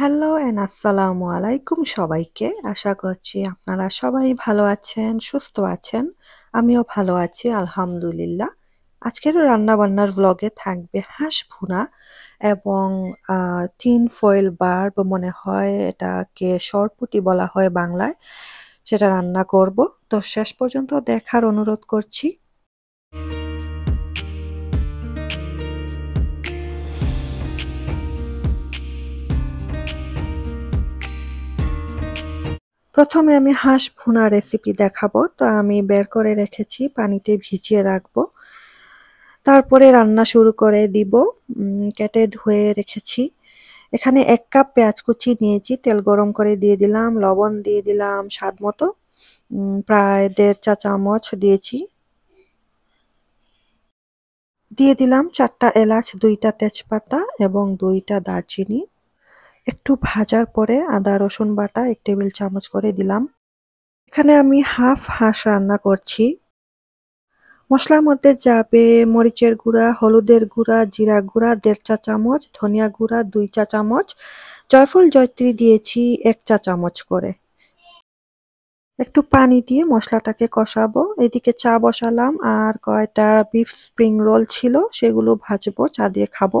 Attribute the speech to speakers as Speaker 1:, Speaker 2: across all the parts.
Speaker 1: Hello and আসসালামু আলাইকুম সবাইকে আশা করছি আপনারা সবাই ভালো আছেন সুস্থ আছেন আমিও ভালো আছি আলহামদুলিল্লাহ আজকের রান্নাবান্নার ব্লগে থাকবে হাঁস ভুনা এবং তিন ফয়েল বার্ব মনে হয় এটাকে সরপুটি বলা হয় বাংলায় সেটা রান্না করব তো শেষ পর্যন্ত দেখার অনুরোধ করছি প্রথমে আমি হাঁস ভুনা রেসিপি দেখাবো তো আমি বের করে রেখেছি পানিতে ভিজিয়ে রাখবো তারপরে রান্না শুরু করে দিব কেটে ধুয়ে রেখেছি এখানে এক কাপ পেঁয়াজ কুচি নিয়েছি তেল গরম করে দিয়ে দিলাম লবণ দিয়ে দিলাম স্বাদ মতো প্রায় দেড় চা চামচ দিয়েছি দিয়ে দিলাম চারটা এলাচ দুইটা তেজপাতা এবং দুইটা দারচিনি একটু ভাজার পরে আদা রসুন বাটা এক টেবিল চামচ করে দিলাম এখানে আমি হাফ হাঁস রান্না করছি মশলার মধ্যে যাবে মরিচের গুঁড়া হলুদের গুঁড়া জিরা গুঁড়া দেড় চা চামচ ধনিয়া গুঁড়া দুই চা চামচ জয়ফল জয়ত্রী দিয়েছি এক চা চামচ করে একটু পানি দিয়ে মশলাটাকে কষাবো এদিকে চা বসালাম আর কয়টা বিফ স্প্রিং রোল ছিল সেগুলো ভাজবো চা দিয়ে খাবো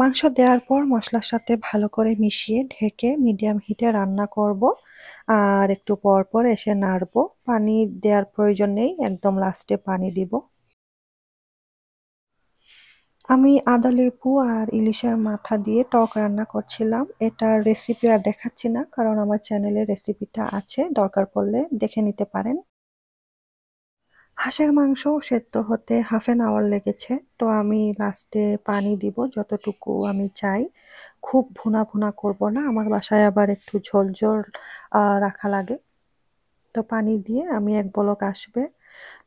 Speaker 1: মাংস দেওয়ার পর মশলার সাথে ভালো করে মিশিয়ে ঢেকে মিডিয়াম হিটে রান্না করব আর একটু পর পর এসে নাড়ব পানি দেওয়ার প্রয়োজন নেই একদম লাস্টে পানি দিব আমি আদা লেবু আর ইলিশের মাথা দিয়ে টক রান্না করছিলাম এটার রেসিপি আর দেখাচ্ছি না কারণ আমার চ্যানেলে রেসিপিটা আছে দরকার পড়লে দেখে নিতে পারেন হাঁসের মাংস সেদ্ধ হতে হাফ অ্যান আওয়ার লেগেছে তো আমি লাস্টে পানি দিব যতটুকু আমি চাই খুব ভুনা ভুনা করব না আমার বাসায় আবার একটু ঝোলঝোল রাখা লাগে তো পানি দিয়ে আমি এক বলক আসবে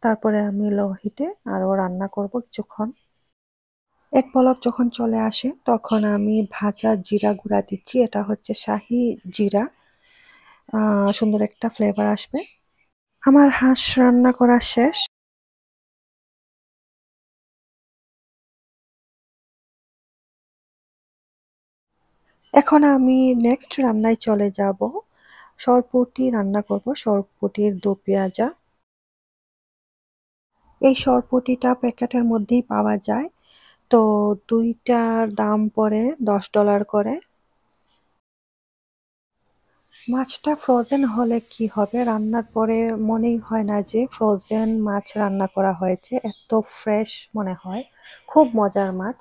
Speaker 1: তারপরে আমি লোহিটে আরও রান্না করব কিছুক্ষণ এক পলক যখন চলে আসে তখন আমি ভাজা জিরা গুঁড়া দিচ্ছি এটা হচ্ছে শাহি জিরা সুন্দর একটা ফ্লেভার আসবে আমার হাঁস রান্না করা শেষ। এখন আমি নেক্সট রান্নায় চলে যাব সরপুটি রান্না করব সরপুটির দো পেঁয়াজা এই সরপুটিটা প্যাকেটের মধ্যেই পাওয়া যায় তো দুইটার দাম পরে দশ ডলার করে মাছটা ফ্রোজেন হলে কি হবে রান্নার পরে মনেই হয় না যে ফ্রোজেন মাছ রান্না করা হয়েছে এত ফ্রেশ মনে হয় খুব মজার মাছ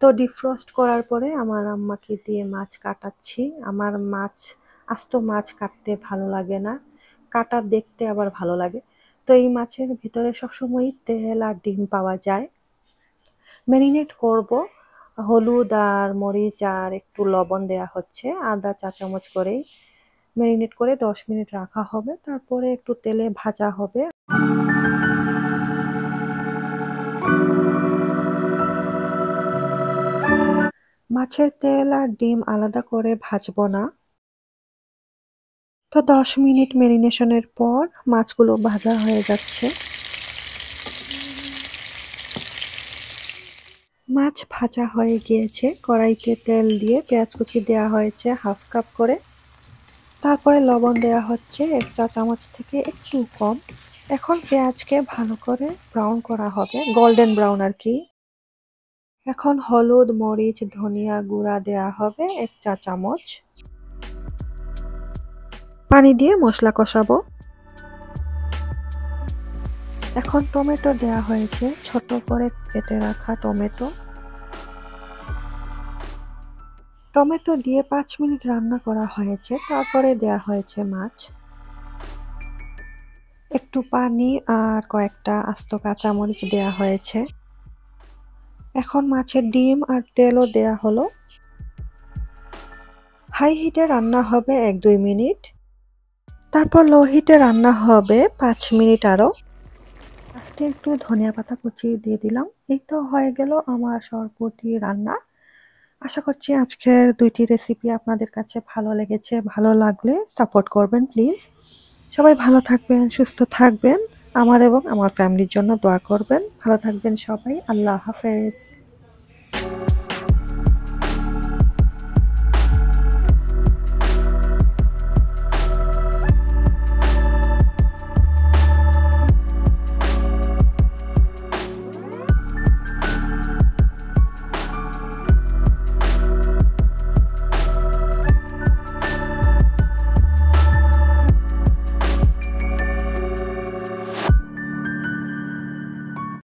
Speaker 1: তো ডিফ্রস্ট করার পরে আমার আম্মাকে দিয়ে মাছ কাটাচ্ছি আমার মাছ আস্ত মাছ কাটতে ভালো লাগে না কাটা দেখতে আবার ভালো লাগে তো এই মাছের ভিতরে সবসময়ই তেল আর ডিম পাওয়া যায় ম্যারিনেট করব হলুদ আর মরিচ আর একটু লবণ দেয়া হচ্ছে আদা চা চামচ করেই ম্যারিনেট করে 10 মিনিট রাখা হবে তারপরে একটু তেলে ভাজা হবে মাছের তেল আর ডিম আলাদা করে ভাজবো না তো 10 মিনিট ম্যারিনেশনের পর মাছগুলো ভাজা হয়ে যাচ্ছে মাছ ভাজা হয়ে গিয়েছে কড়াইতে তেল দিয়ে পেঁয়াজ কুচি দেওয়া হয়েছে হাফ কাপ করে তারপরে লবণ দেওয়া হচ্ছে এক চা চামচ থেকে একটু কম এখন পেঁয়াজকে ভালো করে ব্রাউন করা হবে গোল্ডেন ব্রাউন আর কি এখন হলুদ মরিচ ধনিয়া গুঁড়া দেওয়া হবে এক চা চামচ পানি দিয়ে মশলা কষাবো এখন টমেটো দেয়া হয়েছে ছোট করে কেটে রাখা টমেটো টমেটো দিয়ে পাঁচ মিনিট রান্না করা হয়েছে তারপরে দেয়া হয়েছে মাছ একটু পানি আর কয়েকটা আস্ত কাঁচামরিচ দেয়া হয়েছে এখন মাছের ডিম আর তেলও দেয়া হলো হাই হিটে রান্না হবে এক দুই মিনিট তারপর লো হিটে রান্না হবে পাঁচ মিনিট আরও আজকে একটু ধনিয়া পাতা কুচি দিয়ে দিলাম এই তো হয়ে গেল আমার সরপটি রান্না আশা করছি আজকের দুইটি রেসিপি আপনাদের কাছে ভালো লেগেছে ভালো লাগলে সাপোর্ট করবেন প্লিজ সবাই ভালো থাকবেন সুস্থ থাকবেন আমার এবং আমার ফ্যামিলির জন্য দোয়া করবেন ভালো থাকবেন সবাই আল্লাহ হাফেজ